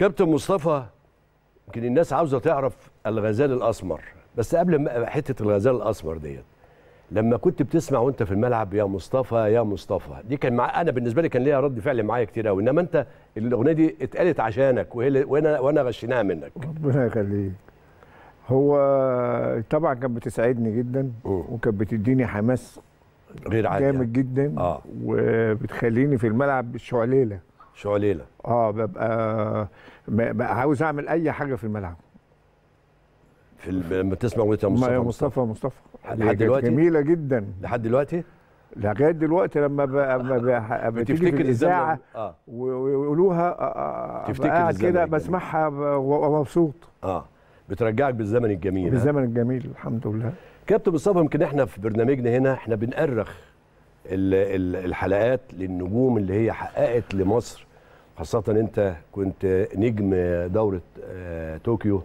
كابتن مصطفى يمكن الناس عاوزه تعرف الغزال الاسمر بس قبل ما حته الغزال الاسمر ديت لما كنت بتسمع وانت في الملعب يا مصطفى يا مصطفى دي كان مع انا بالنسبه لي كان ليها رد فعل معايا كتير قوي انما انت الاغنيه دي اتقالت عشانك وهي وانا وانا غشيناها منك ربنا يخليك هو طبعا كانت بتسعدني جدا وكانت بتديني حماس غير عادي جامد يعني. جدا آه. وبتخليني في الملعب شعليله شعليله اه ببقى, بقى عاوز اعمل اي حاجه في الملعب في لما تسمع اغنيه مصطفى مصطفى مصطفى لحد دلوقتي جميله جدا لحد دلوقتي لغايه دلوقتي لما بتفتكر بتيجي في الاذاعه آه. ويقولوها آه, آه،, آه، تفتكر كده بسمعها ومبسوط اه بترجعك بالزمن الجميل بالزمن الجميل الحمد لله كابتن مصطفى يمكن احنا في برنامجنا هنا احنا بنأرخ الحلقات للنجوم اللي هي حققت لمصر خاصة أنت كنت نجم دورة آه، طوكيو